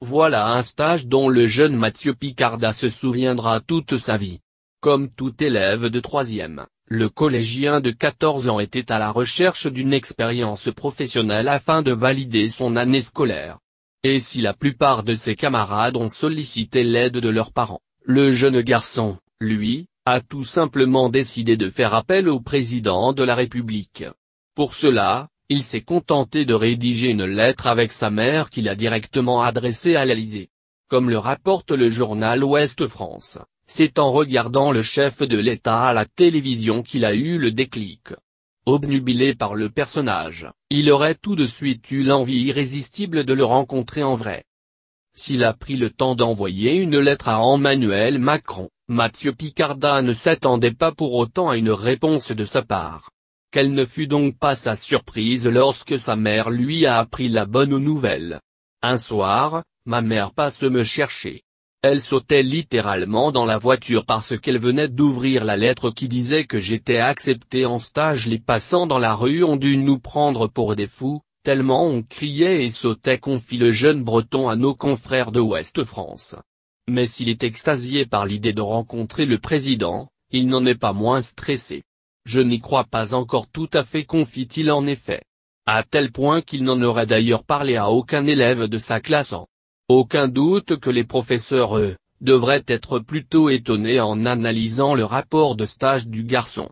Voilà un stage dont le jeune Mathieu Picarda se souviendra toute sa vie. Comme tout élève de troisième, le collégien de 14 ans était à la recherche d'une expérience professionnelle afin de valider son année scolaire. Et si la plupart de ses camarades ont sollicité l'aide de leurs parents, le jeune garçon, lui, a tout simplement décidé de faire appel au président de la République. Pour cela, il s'est contenté de rédiger une lettre avec sa mère qu'il a directement adressée à l'Elysée. Comme le rapporte le journal Ouest France, c'est en regardant le chef de l'État à la télévision qu'il a eu le déclic. Obnubilé par le personnage, il aurait tout de suite eu l'envie irrésistible de le rencontrer en vrai. S'il a pris le temps d'envoyer une lettre à Emmanuel Macron, Mathieu Picarda ne s'attendait pas pour autant à une réponse de sa part. Quelle ne fut donc pas sa surprise lorsque sa mère lui a appris la bonne nouvelle. Un soir, ma mère passe me chercher. Elle sautait littéralement dans la voiture parce qu'elle venait d'ouvrir la lettre qui disait que j'étais accepté en stage les passants dans la rue ont dû nous prendre pour des fous, tellement on criait et sautait fit le jeune breton à nos confrères de Ouest-France. Mais s'il est extasié par l'idée de rencontrer le président, il n'en est pas moins stressé. Je n'y crois pas encore tout à fait confie-t-il en effet. À tel point qu'il n'en aurait d'ailleurs parlé à aucun élève de sa classe en. Aucun doute que les professeurs eux, devraient être plutôt étonnés en analysant le rapport de stage du garçon.